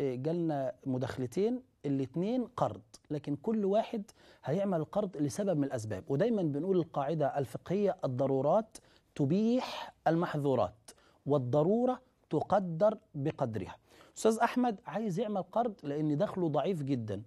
آه، جالنا مداخلتين الاثنين قرض لكن كل واحد هيعمل القرض لسبب من الاسباب ودايما بنقول القاعده الفقهيه الضرورات تبيح المحظورات والضروره تقدر بقدرها استاذ احمد عايز يعمل قرض لان دخله ضعيف جدا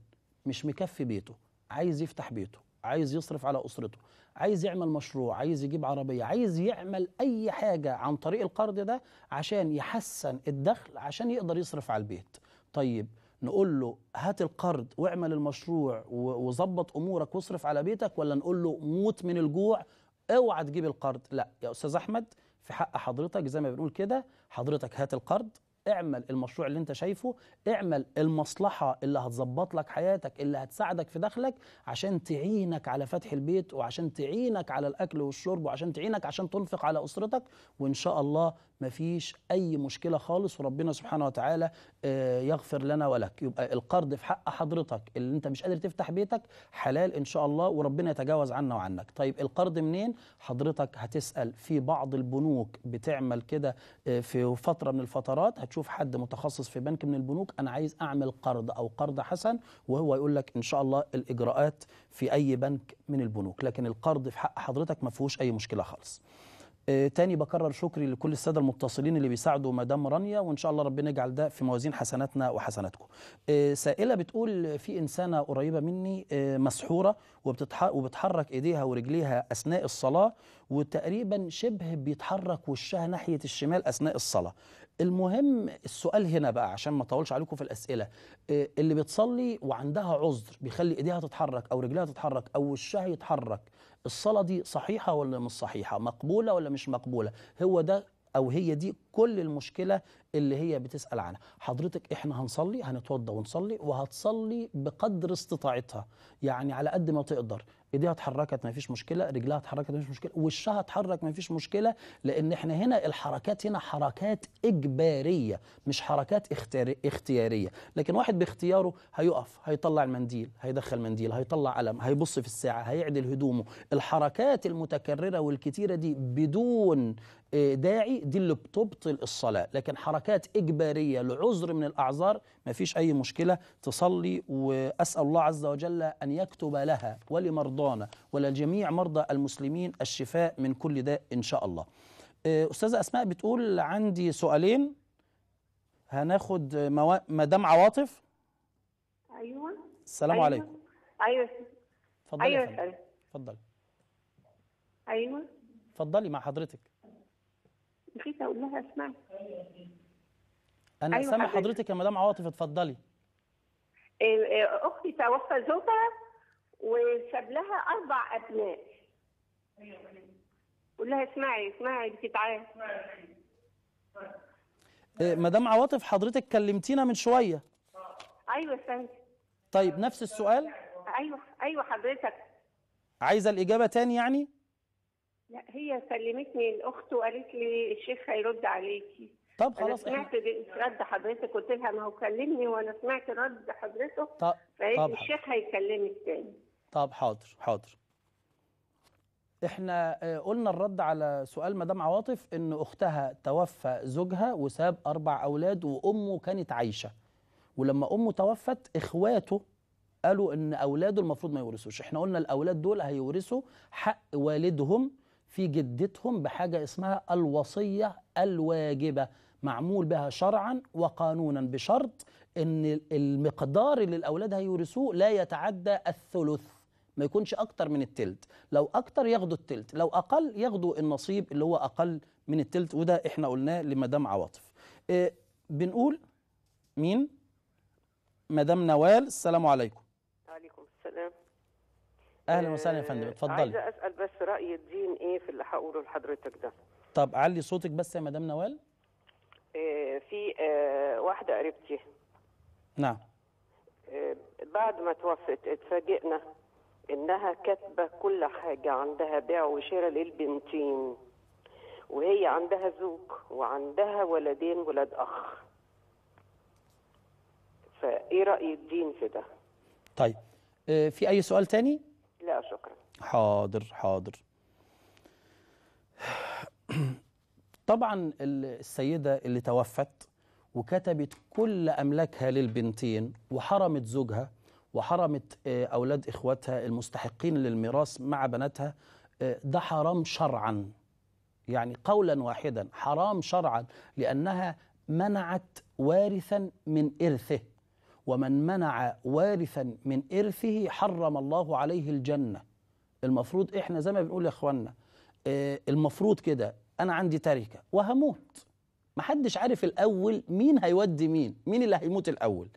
مش مكفي بيته عايز يفتح بيته عايز يصرف على اسرته عايز يعمل مشروع عايز يجيب عربيه عايز يعمل اي حاجه عن طريق القرض ده عشان يحسن الدخل عشان يقدر يصرف على البيت طيب نقول له هات القرض واعمل المشروع وظبط امورك واصرف على بيتك ولا نقول له موت من الجوع اوعى تجيب القرض لا يا استاذ احمد في حق حضرتك زي ما بنقول كده حضرتك هات القرض اعمل المشروع اللي انت شايفه اعمل المصلحه اللي هتظبط لك حياتك اللي هتساعدك في دخلك عشان تعينك على فتح البيت وعشان تعينك على الاكل والشرب وعشان تعينك عشان تنفق على اسرتك وان شاء الله مفيش أي مشكلة خالص وربنا سبحانه وتعالى آه، يغفر لنا ولك يبقى القرض في حق حضرتك اللي أنت مش قادر تفتح بيتك حلال إن شاء الله وربنا يتجاوز عنا وعنك طيب القرض منين حضرتك هتسأل في بعض البنوك بتعمل كده آه، في فترة من الفترات هتشوف حد متخصص في بنك من البنوك أنا عايز أعمل قرض أو قرض حسن وهو يقول لك إن شاء الله الإجراءات في أي بنك من البنوك لكن القرض في حق حضرتك ما فيهوش أي مشكلة خالص آه، تاني بكرر شكري لكل الساده المتصلين اللي بيساعدوا مدام رانيا وان شاء الله ربنا يجعل ده في موازين حسناتنا وحسناتكم. آه، سائله بتقول في انسانه قريبه مني آه، مسحوره وبتحرك ايديها ورجليها اثناء الصلاه وتقريبا شبه بيتحرك وشها ناحيه الشمال اثناء الصلاه. المهم السؤال هنا بقى عشان ما اطولش عليكم في الاسئله اللي بتصلي وعندها عذر بيخلي ايديها تتحرك او رجليها تتحرك او وشها يتحرك الصلاة دي صحيحة ولا مش صحيحة مقبولة ولا مش مقبولة هو ده أو هي دي كل المشكلة اللي هي بتسأل عنها حضرتك إحنا هنصلي هنتوضى ونصلي وهتصلي بقدر استطاعتها يعني على قد ما تقدر ايديها اتحركت ما فيش مشكله رجلها اتحركت ما فيش مشكله وشها اتحرك ما فيش مشكله لان احنا هنا الحركات هنا حركات اجباريه مش حركات اختياريه لكن واحد باختياره هيقف هيطلع المنديل هيدخل منديل هيطلع قلم هيبص في الساعه هيعدل هدومه الحركات المتكرره والكتيره دي بدون إيه، داعي دي اللي بتبطل الصلاة لكن حركات إجبارية لعذر من الأعذار ما فيش أي مشكلة تصلي وأسأل الله عز وجل أن يكتب لها ولمرضانا ولجميع مرضى المسلمين الشفاء من كل داء إن شاء الله إيه، أستاذة أسماء بتقول عندي سؤالين هناخد موا... مدام عواطف أيوة السلام أيوة. عليكم أيوة تفضلي أيوة تفضلي أيوة تفضلي مع حضرتك مشيت اقول لها اسمعي انا أيوة سامع حضرتك يا مدام عواطف اتفضلي إيه، إيه، اختي توفى زوجها وساب لها اربع ابناء قول لها اسمعي اسمعي انت تعالي إيه، مدام عواطف حضرتك كلمتينا من شويه ايوه يا طيب نفس السؤال ايوه ايوه حضرتك عايزه الاجابه تاني يعني لا هي كلمتني الاخت وقالت لي الشيخ هيرد عليكي طب خلاص انا سمعت رد حضرتك قلت لها ما هو كلمني وانا سمعت رد حضرتك طب الشيخ هيكلمك تاني طب حاضر حاضر احنا آه، قلنا الرد على سؤال مدام عواطف ان اختها توفى زوجها وساب اربع اولاد وامه كانت عايشه ولما امه توفت اخواته قالوا ان اولاده المفروض ما يورثوش احنا قلنا الاولاد دول هيورثوا حق والدهم في جدتهم بحاجة اسمها الوصية الواجبة معمول بها شرعا وقانونا بشرط ان المقدار اللي الاولاد هيورثوه لا يتعدى الثلث ما يكونش اكتر من التلت لو اكتر ياخدوا التلت لو اقل ياخدوا النصيب اللي هو اقل من التلت وده احنا قلناه لمدام عواطف إيه بنقول مين مدام نوال السلام عليكم اهلا وسهلا يا فندم آه، اتفضلي عايزه اسال بس راي الدين ايه في اللي هقوله لحضرتك ده طب علي صوتك بس يا مدام نوال آه، في آه، واحده قريبتي نعم بعد ما توفت اتفاجئنا انها كاتبه كل حاجه عندها بيع وشراء للبنتين وهي عندها زوج وعندها ولدين ولد اخ فايه راي الدين في ده طيب في اي سؤال تاني لا شكرا حاضر حاضر طبعا السيدة اللي توفت وكتبت كل أملاكها للبنتين وحرمت زوجها وحرمت آه، أولاد إخواتها المستحقين للميراث مع بناتها آه، ده حرام شرعا يعني قولا واحدا حرام شرعا لأنها منعت وارثا من إرثه ومن منع وارثا من إرثه حرم الله عليه الجنة المفروض إحنا زي ما بنقول يا اخوانا آه، المفروض كده أنا عندي تركة وهموت محدش عارف الأول مين هيودي مين مين اللي هيموت الأول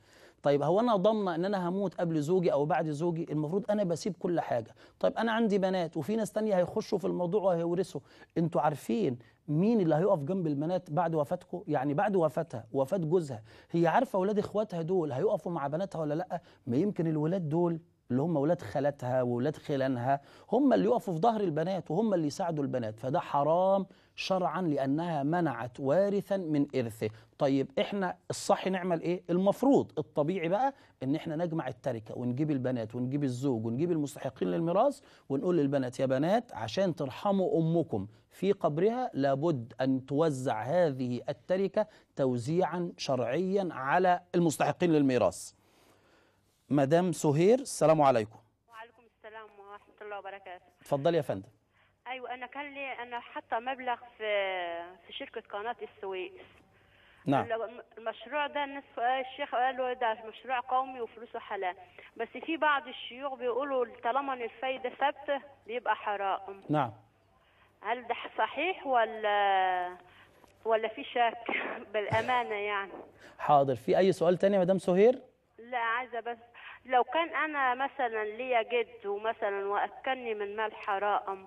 طيب هو انا ضامنه ان انا هموت قبل زوجي او بعد زوجي المفروض انا بسيب كل حاجه طيب انا عندي بنات وفي ناس تانية هيخشوا في الموضوع وهيورثوا انتوا عارفين مين اللي هيقف جنب البنات بعد وفاتكم يعني بعد وفاتها وفاه جوزها هي عارفه اولاد اخواتها دول هيقفوا مع بناتها ولا لا ما يمكن الولاد دول اللي هم ولاد خالتها وولاد خلانها هم اللي يقفوا في ظهر البنات وهم اللي يساعدوا البنات فده حرام شرعا لأنها منعت وارثا من إرثه طيب إحنا الصح نعمل إيه؟ المفروض الطبيعي بقى إن إحنا نجمع التركة ونجيب البنات ونجيب الزوج ونجيب المستحقين للميراث ونقول للبنات يا بنات عشان ترحموا أمكم في قبرها لابد أن توزع هذه التركة توزيعا شرعيا على المستحقين للميراث مدام سهير السلام عليكم وعليكم السلام ورحمه الله وبركاته اتفضلي يا فندم ايوه انا كان لي انا حاطه مبلغ في في شركه قناه السويس نعم المشروع ده الناس آه، الشيخ قال له ده مشروع قومي وفلوسه حلال بس في بعض الشيوخ بيقولوا طالما ان الفايده ثابته بيبقى حرام نعم هل ده صحيح ولا ولا في شك بالامانه يعني حاضر في اي سؤال تاني يا مدام سهير لا عايزه بس لو كان أنا مثلا ليا جد ومثلا وأكلني من مال حرام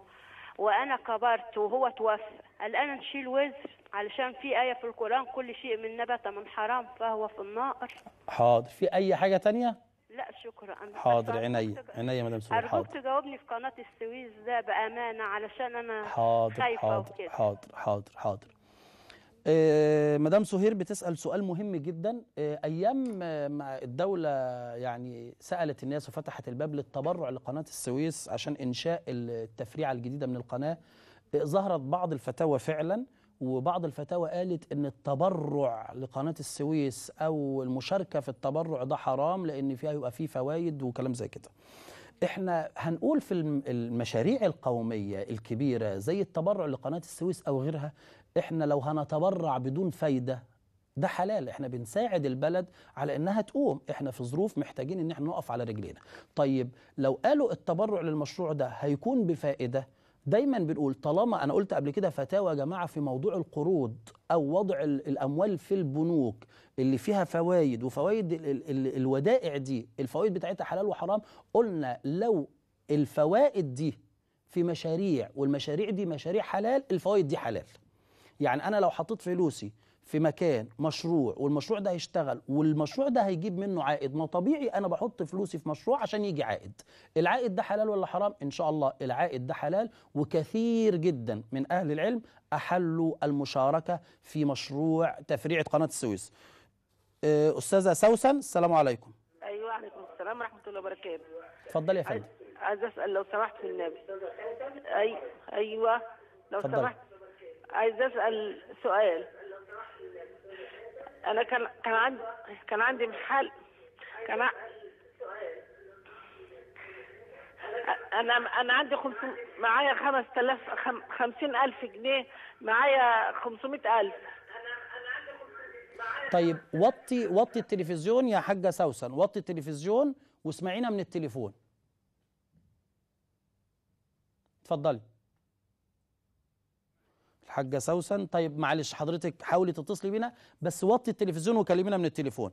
وأنا كبرت وهو توفى الان أنا نشيل وزر علشان في آية في القرآن كل شيء من نبت من حرام فهو في النار حاضر في أي حاجة تانية؟ لا شكرا أنا حاضر عيني عيني يا مدام سوري أرجوك حاضر. تجاوبني في قناة السويس ده بأمانة علشان أنا حاضر خايفة حاضر وكده حاضر حاضر حاضر آه، مدام سهير بتسال سؤال مهم جدا آه، ايام آه، ما الدوله يعني سالت الناس وفتحت الباب للتبرع لقناه السويس عشان انشاء التفريعه الجديده من القناه ظهرت بعض الفتاوى فعلا وبعض الفتاوى قالت ان التبرع لقناه السويس او المشاركه في التبرع ده حرام لان فيها يبقى فيه فوائد وكلام زي كده احنا هنقول في المشاريع القوميه الكبيره زي التبرع لقناه السويس او غيرها احنا لو هنتبرع بدون فايده ده حلال احنا بنساعد البلد على انها تقوم احنا في ظروف محتاجين ان احنا نقف على رجلينا طيب لو قالوا التبرع للمشروع ده هيكون بفائده دايما بنقول طالما انا قلت قبل كده فتاوى يا جماعه في موضوع القروض او وضع الاموال في البنوك اللي فيها فوائد وفوائد الودائع دي الفوائد بتاعتها حلال وحرام قلنا لو الفوائد دي في مشاريع والمشاريع دي مشاريع حلال الفوائد دي حلال يعني انا لو حطيت فلوسي في مكان مشروع والمشروع ده هيشتغل والمشروع ده هيجيب منه عائد ما طبيعي انا بحط فلوسي في مشروع عشان يجي عائد العائد ده حلال ولا حرام ان شاء الله العائد ده حلال وكثير جدا من اهل العلم احلوا المشاركه في مشروع تفريعه قناه السويس آه، استاذه سوسن السلام عليكم ايوه وعليكم السلام ورحمه الله وبركاته اتفضلي يا فندم عايز اسال لو سمحت النبي اي ايوه لو سمحت عايز اسال سؤال انا كان كان عندي كان عندي محل كان انا انا عندي معايا 5000 50000 جنيه معايا 500000 طيب وطي وطي التلفزيون يا حاجه سوسن وطي التلفزيون واسمعينا من التليفون اتفضلي الحاجه سوسن طيب معلش حضرتك حاولي تتصلي بينا بس وطي التلفزيون وكلمينا من التليفون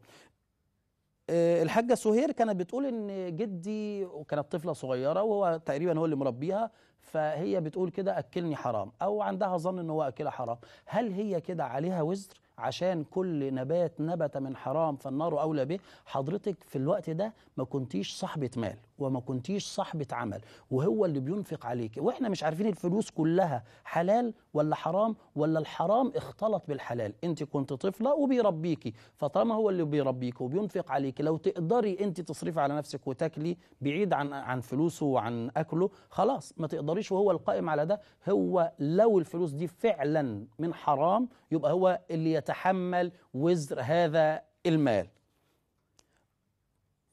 آه، الحاجه سهير كانت بتقول ان جدي وكانت طفله صغيره وهو تقريبا هو اللي مربيها فهي بتقول كده اكلني حرام او عندها ظن ان هو اكلها حرام هل هي كده عليها وزر عشان كل نبات نبت من حرام فالنار اولى به حضرتك في الوقت ده ما كنتيش صاحبه مال وما كنتيش صاحبة عمل وهو اللي بينفق عليك واحنا مش عارفين الفلوس كلها حلال ولا حرام ولا الحرام اختلط بالحلال انت كنت طفلة وبيربيكي فطالما هو اللي بيربيك وبينفق عليك لو تقدري انت تصرفي على نفسك وتاكلي بعيد عن عن فلوسه وعن اكله خلاص ما تقدريش وهو القائم على ده هو لو الفلوس دي فعلا من حرام يبقى هو اللي يتحمل وزر هذا المال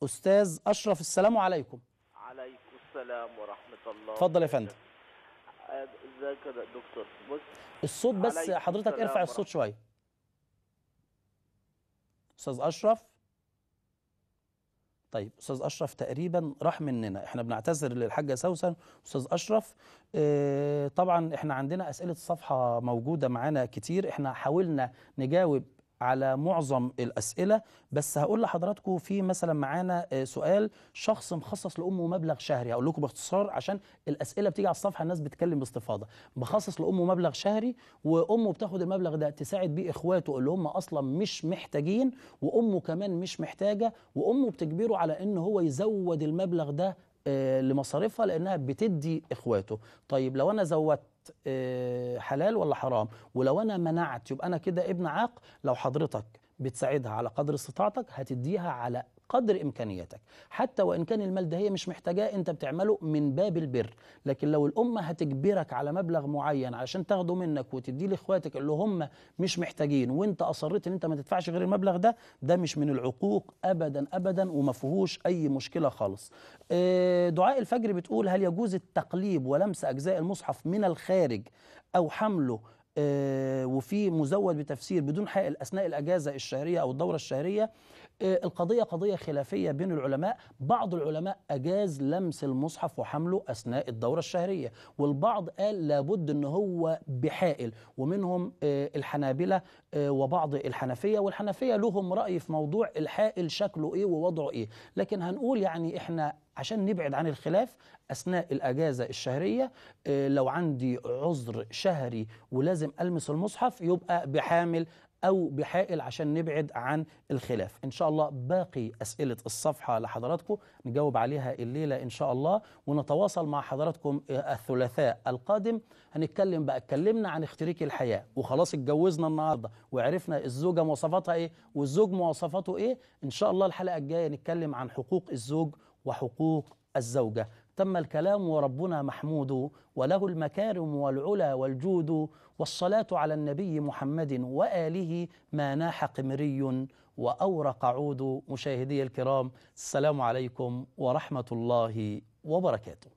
أستاذ أشرف السلام عليكم عليكم السلام ورحمة الله اتفضل يا فندم ازيك يا دكتور بص الصوت بس حضرتك ارفع الصوت شوية أستاذ أشرف طيب استاذ اشرف تقريبا راح مننا احنا بنعتذر للحاجه سوسن استاذ اشرف آه، طبعا احنا عندنا اسئله الصفحه موجوده معانا كتير احنا حاولنا نجاوب على معظم الأسئلة بس هقول لحضراتكم في مثلا معانا آه، سؤال شخص مخصص لأمه مبلغ شهري هقول لكم باختصار عشان الأسئلة بتيجي على الصفحة الناس بتتكلم باستفاضة مخصص لأمه مبلغ شهري وأمه بتاخد المبلغ ده تساعد بيه إخواته اللي هم أصلا مش محتاجين وأمه كمان مش محتاجة وأمه بتجبره على إن هو يزود المبلغ ده آه، لمصاريفها لأنها بتدي إخواته طيب لو أنا زودت آه، حلال ولا حرام ولو انا منعت يبقى انا كده ابن عاق لو حضرتك بتساعدها على قدر استطاعتك هتديها على قدر إمكانياتك حتى وإن كان المال ده هي مش محتاجاه أنت بتعمله من باب البر لكن لو الأمة هتجبرك على مبلغ معين علشان تاخده منك وتديه لإخواتك اللي هم مش محتاجين وأنت أصريت أن أنت ما تدفعش غير المبلغ ده ده مش من العقوق أبدا أبدا وما فيهوش أي مشكلة خالص آه، دعاء الفجر بتقول هل يجوز التقليب ولمس أجزاء المصحف من الخارج أو حمله آه، وفي مزود بتفسير بدون حائل اثناء الاجازه الشهريه او الدوره الشهريه آه، القضية قضية خلافية بين العلماء بعض العلماء أجاز لمس المصحف وحمله أثناء الدورة الشهرية والبعض قال لابد أن هو بحائل ومنهم آه، الحنابلة آه، وبعض الحنفية والحنفية لهم رأي في موضوع الحائل شكله إيه ووضعه إيه لكن هنقول يعني إحنا عشان نبعد عن الخلاف اثناء الاجازه الشهريه لو عندي عذر شهري ولازم المس المصحف يبقى بحامل أو بحائل عشان نبعد عن الخلاف إن شاء الله باقي أسئلة الصفحة لحضراتكم نجاوب عليها الليلة إن شاء الله ونتواصل مع حضراتكم الثلاثاء القادم هنتكلم بقى اتكلمنا عن اختريك الحياة وخلاص اتجوزنا النهاردة وعرفنا الزوجة مواصفاتها إيه والزوج مواصفاته إيه إن شاء الله الحلقة الجاية نتكلم عن حقوق الزوج وحقوق الزوجة تم الكلام وربنا محمود وله المكارم والعلا والجود والصلاة على النبي محمد وآله ما ناح قمري وأورق عود مشاهدي الكرام السلام عليكم ورحمة الله وبركاته